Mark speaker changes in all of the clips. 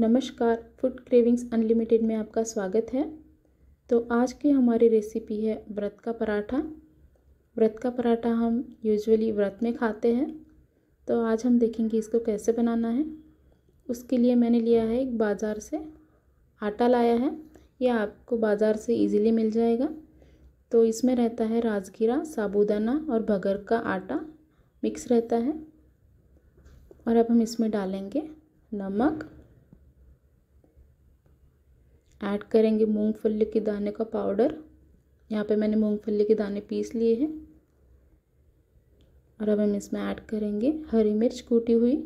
Speaker 1: नमस्कार food cravings unlimited में आपका स्वागत है तो आज की हमारी रेसिपी है व्रत का पराठा व्रत का पराठा हम यूजुअली व्रत में खाते हैं तो आज हम देखेंगे इसको कैसे बनाना है उसके लिए मैंने लिया है एक बाज़ार से आटा लाया है यह आपको बाज़ार से इजीली मिल जाएगा तो इसमें रहता है राजगीरा साबूदाना और भगर का आटा मिक्स रहता है और अब हम इसमें डालेंगे नमक ऐड करेंगे मूंगफली के दाने का पाउडर यहाँ पे मैंने मूंगफली के दाने पीस लिए हैं और अब हम इसमें ऐड करेंगे हरी मिर्च कूटी हुई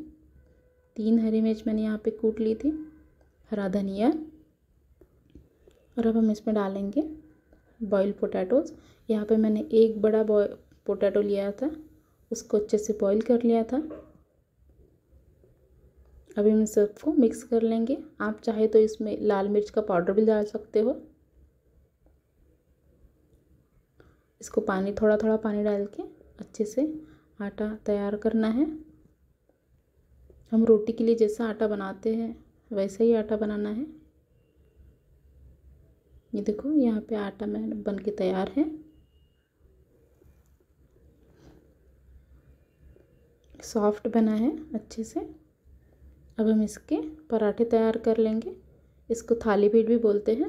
Speaker 1: तीन हरी मिर्च मैंने यहाँ पे कूट ली थी हरा धनिया और अब हम इसमें डालेंगे बॉयल पोटैटोज़ यहाँ पे मैंने एक बड़ा बॉय पोटैटो लिया था उसको अच्छे से बॉईल कर लिया था अभी हम सबको मिक्स कर लेंगे आप चाहे तो इसमें लाल मिर्च का पाउडर भी डाल सकते हो इसको पानी थोड़ा थोड़ा पानी डाल के अच्छे से आटा तैयार करना है हम रोटी के लिए जैसा आटा बनाते हैं वैसा ही आटा बनाना है ये देखो यहाँ पे आटा मैं बन के तैयार है सॉफ्ट बना है अच्छे से अब हम इसके पराठे तैयार कर लेंगे इसको थाली पीठ भी बोलते हैं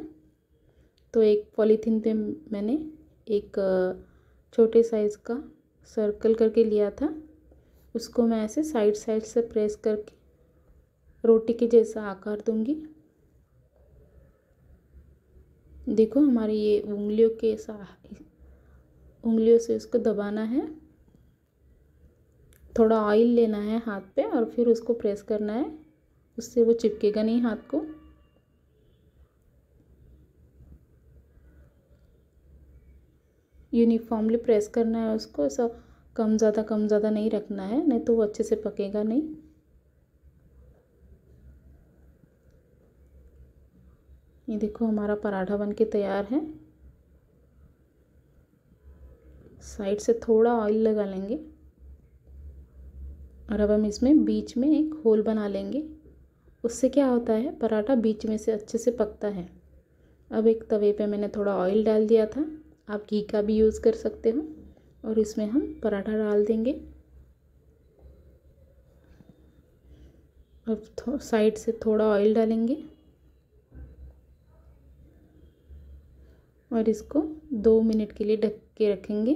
Speaker 1: तो एक पॉलीथीन पे मैंने एक छोटे साइज़ का सर्कल करके लिया था उसको मैं ऐसे साइड साइड से प्रेस करके रोटी के जैसा आकार दूंगी देखो हमारी ये उंगलियों के साथ उंगलियों से इसको दबाना है थोड़ा ऑयल लेना है हाथ पे और फिर उसको प्रेस करना है उससे वो चिपकेगा नहीं हाथ को यूनिफॉर्मली प्रेस करना है उसको ऐसा कम ज़्यादा कम ज़्यादा नहीं रखना है नहीं तो वो अच्छे से पकेगा नहीं ये देखो हमारा पराठा बन के तैयार है साइड से थोड़ा ऑयल लगा लेंगे और अब हम इसमें बीच में एक होल बना लेंगे उससे क्या होता है पराठा बीच में से अच्छे से पकता है अब एक तवे पे मैंने थोड़ा ऑयल डाल दिया था आप घी का भी यूज़ कर सकते हो और इसमें हम पराठा डाल देंगे और साइड से थोड़ा ऑयल डालेंगे और इसको दो मिनट के लिए ढक के रखेंगे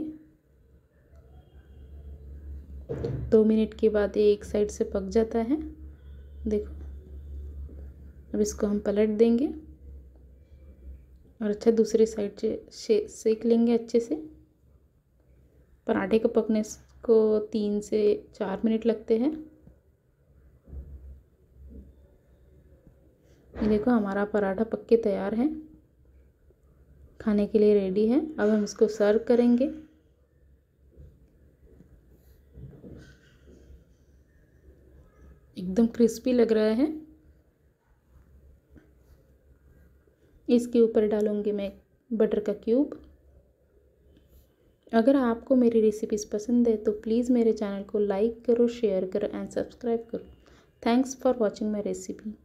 Speaker 1: दो मिनट के बाद ये एक साइड से पक जाता है देखो अब इसको हम पलट देंगे और अच्छा दूसरी साइड से सेक लेंगे अच्छे से पराठे को पकने को तीन से चार मिनट लगते हैं ये देखो हमारा पराठा पक के तैयार है खाने के लिए रेडी है अब हम इसको सर्व करेंगे एकदम क्रिस्पी लग रहा है इसके ऊपर डालूँगी मैं बटर का क्यूब अगर आपको मेरी रेसिपीज़ पसंद है तो प्लीज़ मेरे चैनल को लाइक करो शेयर करो एंड सब्सक्राइब करो thanks for watching my recipe